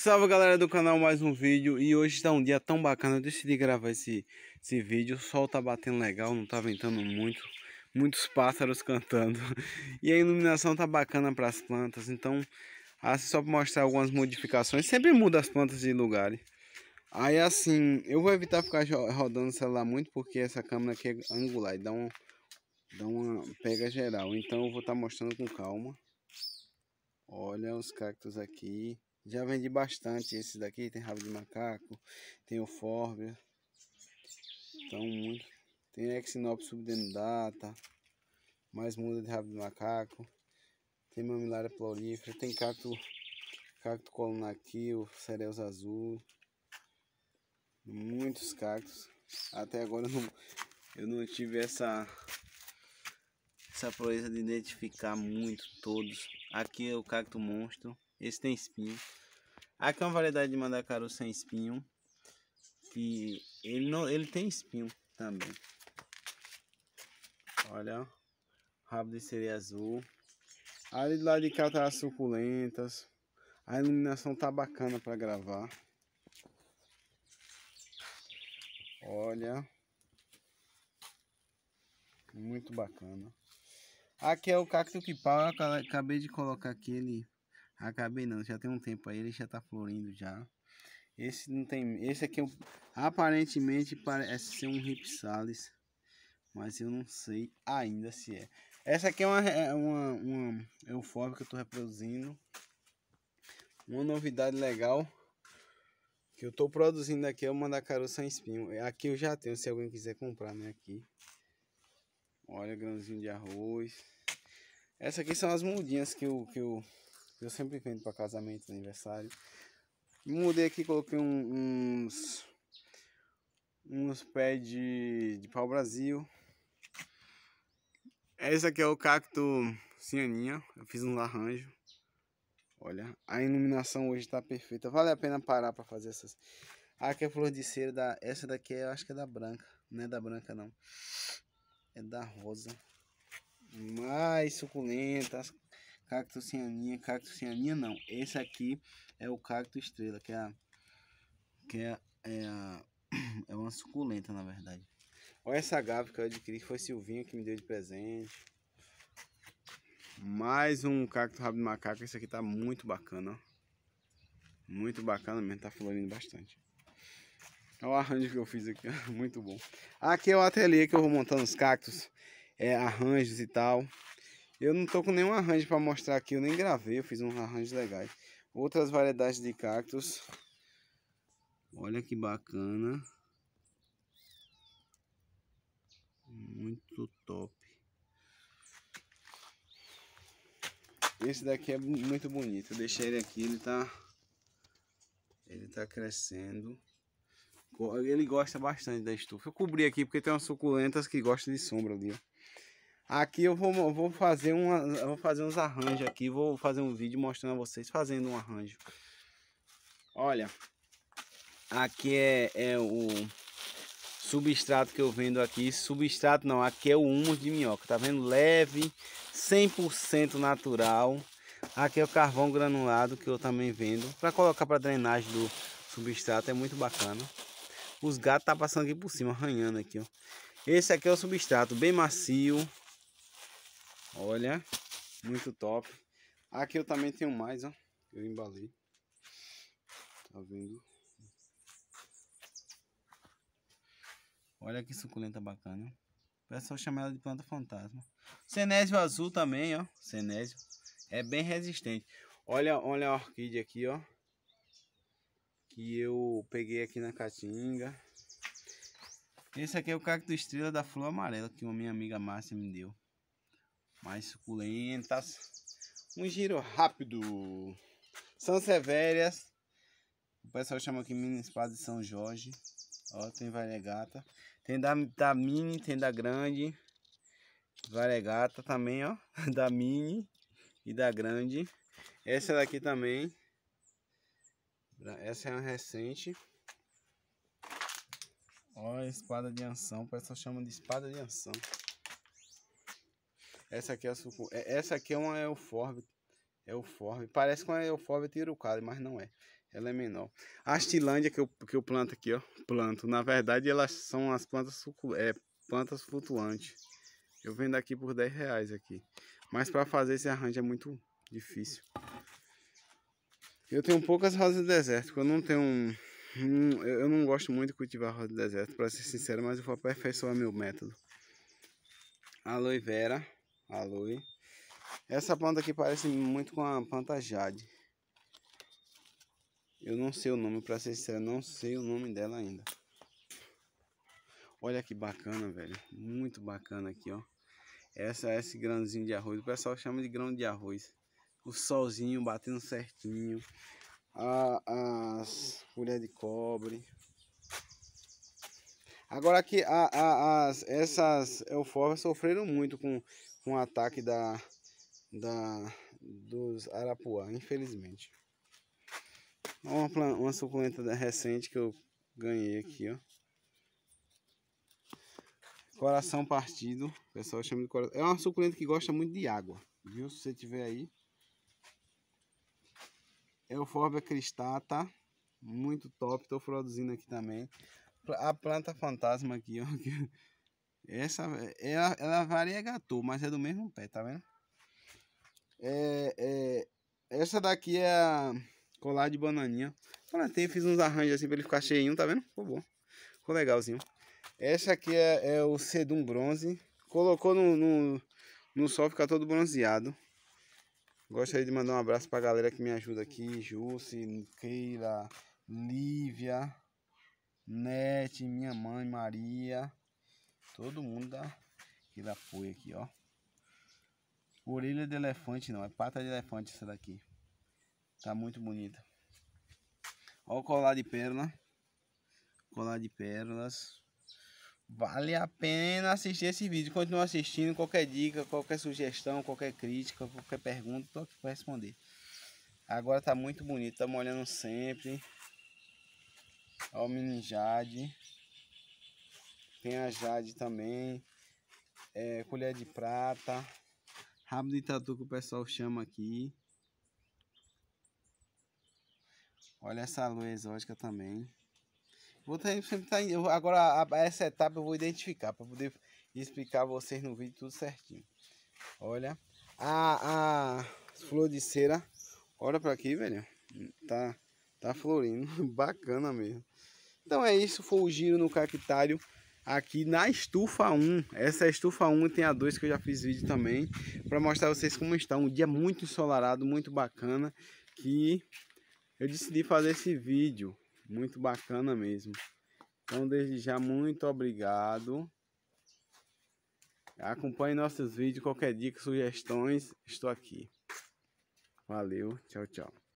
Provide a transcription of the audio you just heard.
Salve galera do canal, mais um vídeo E hoje tá um dia tão bacana, eu decidi gravar esse, esse vídeo O sol tá batendo legal, não tá ventando muito Muitos pássaros cantando E a iluminação tá bacana para as plantas Então, assim, só para mostrar algumas modificações Sempre muda as plantas de lugares Aí assim, eu vou evitar ficar rodando o celular muito Porque essa câmera aqui é angular e dá, um, dá uma pega geral Então eu vou estar tá mostrando com calma Olha os cactos aqui já vendi bastante esse daqui, tem rabo de macaco, tem o fórbia. Então muito. Tem Exinop subdendata, mais muda de rabo de macaco. Tem mamilária florífera, tem cacto, cacto colunakio, cereus azul. Muitos cactos. Até agora eu não, eu não tive essa essa proeza de identificar muito todos. Aqui é o cacto monstro. Esse tem espinho. Aqui é uma variedade de mandacaru sem espinho. Que ele, não, ele tem espinho também. Olha, rabo de sereia azul. Ali do lado de cá tá as suculentas. A iluminação tá bacana para gravar. Olha. Muito bacana. Aqui é o cacto que pau. acabei de colocar aqui ele Acabei não, já tem um tempo aí, ele já tá florindo já. Esse não tem. Esse aqui é aparentemente parece ser um Ripsalis. Mas eu não sei ainda se é. Essa aqui é uma, é uma, uma eufóbia que eu tô reproduzindo. Uma novidade legal que eu tô produzindo aqui é uma da Caru espinho. É, aqui eu já tenho, se alguém quiser comprar, né? Aqui. Olha, grãozinho de arroz. Essas aqui são as mudinhas que eu, que eu eu sempre vendo para casamento, aniversário. Mudei aqui, coloquei um, uns. uns pés de, de pau-brasil. Esse aqui é o cacto cianinha. Eu fiz um arranjo. Olha, a iluminação hoje está perfeita. Vale a pena parar para fazer essas. Ah, aqui é flor de cera. Da... Essa daqui é, eu acho que é da branca. Não é da branca, não. É da rosa. Mais suculenta. Cacto cianinha, cacto cianinha não. Esse aqui é o cacto estrela, que é a, que é, é, a, é uma suculenta, na verdade. Olha essa gávea que eu adquiri, que foi Silvinho que me deu de presente. Mais um cacto rabo de macaco. Esse aqui tá muito bacana, ó. Muito bacana mesmo, tá florindo bastante. Olha é o arranjo que eu fiz aqui, muito bom. Aqui é o ateliê que eu vou montando os cactos, é, arranjos e tal. Eu não tô com nenhum arranjo para mostrar aqui, eu nem gravei, eu fiz um arranjo legais. Outras variedades de cactos. Olha que bacana. Muito top. Esse daqui é muito bonito. Eu deixei ele aqui, ele tá ele tá crescendo. Ele gosta bastante da estufa. Eu cobri aqui porque tem umas suculentas que gostam de sombra ali, Aqui eu vou, vou fazer uma, vou fazer uns arranjos aqui, vou fazer um vídeo mostrando a vocês fazendo um arranjo. Olha, aqui é, é o substrato que eu vendo aqui, substrato não, aqui é o humus de minhoca, tá vendo? Leve, 100% natural. Aqui é o carvão granulado que eu também vendo, para colocar para drenagem do substrato, é muito bacana. Os gatos tá passando aqui por cima, arranhando aqui, ó. Esse aqui é o substrato, bem macio, Olha, muito top. Aqui eu também tenho mais, ó. Eu embalei. Tá vendo? Olha que suculenta bacana. O é pessoal chama ela de planta fantasma. Cenésio azul também, ó. Cenésio. É bem resistente. Olha, olha a orquídea aqui, ó. Que eu peguei aqui na Caatinga. Esse aqui é o cacto estrela da flor amarela que uma minha amiga Márcia me deu mais suculentas. Um giro rápido. São Sevérias. O pessoal chama aqui mini espada de São Jorge. Ó, tem variegata. Tem da, da mini, tem da grande. Variegata também, ó. Da mini e da grande. Essa daqui também. Essa é uma recente. Ó, espada de anção. O pessoal chama de espada de anção. Essa aqui é a é, Essa aqui é uma euforbe. Euforbe. Parece com a euforbe tirucada, mas não é. Ela é menor. A astilândia que eu, que eu planto aqui, ó. Planto. Na verdade, elas são as plantas sucul... é, plantas flutuantes. Eu vendo aqui por 10 reais aqui. Mas para fazer esse arranjo é muito difícil. Eu tenho poucas rosas de deserto. Eu não tenho... Eu não gosto muito de cultivar rosa de deserto, para ser sincero, mas eu vou aperfeiçoar meu método. Aloe vera aloe. Essa planta aqui parece muito com a planta jade. Eu não sei o nome, pra ser sincero, não sei o nome dela ainda. Olha que bacana, velho. Muito bacana aqui, ó. Essa, esse grãozinho de arroz. O pessoal chama de grão de arroz. O solzinho batendo certinho. A, as colher de cobre. Agora que a, a, as, essas eufórbias sofreram muito com com o ataque da, da, dos Arapuá, infelizmente. Uma, uma suculenta recente que eu ganhei aqui, ó. Coração partido. O pessoal chama de coração. É uma suculenta que gosta muito de água. Viu? Se você tiver aí. Euphorbia cristata. Muito top. estou produzindo aqui também. A planta fantasma aqui, ó. Essa ela, ela varia gato, mas é do mesmo pé, tá vendo? É, é, essa daqui é a colar de bananinha. Plantei, fiz uns arranjos assim pra ele ficar cheinho, tá vendo? Ficou bom. Ficou legalzinho. Essa aqui é, é o sedum bronze. Colocou no, no, no sol, fica todo bronzeado. Gostaria de mandar um abraço pra galera que me ajuda aqui. Jussi, Keila, Lívia, Nete, minha mãe, Maria. Todo mundo dá aquele apoio aqui, ó. Orelha de elefante não, é pata de elefante essa daqui. Tá muito bonita. Ó o colar de pérola. Colar de pérolas. Vale a pena assistir esse vídeo. Continua assistindo. Qualquer dica, qualquer sugestão, qualquer crítica, qualquer pergunta, tô aqui para responder. Agora tá muito bonito, tá molhando sempre. Ó o mini jade. Tem a Jade também. É, colher de prata. Rabo de tatu que o pessoal chama aqui. Olha essa lua exótica também. Vou ter, tá, sempre tá, eu, agora a, essa etapa eu vou identificar para poder explicar a vocês no vídeo tudo certinho. Olha a, a flor de cera. Olha para aqui, velho. Tá tá florindo, bacana mesmo. Então é isso, foi o giro no cactário aqui na estufa 1. Essa é a estufa 1 tem a 2 que eu já fiz vídeo também, para mostrar a vocês como está. Um dia muito ensolarado, muito bacana, que eu decidi fazer esse vídeo. Muito bacana mesmo. Então, desde já, muito obrigado. Acompanhe nossos vídeos, qualquer dica, sugestões, estou aqui. Valeu, tchau, tchau.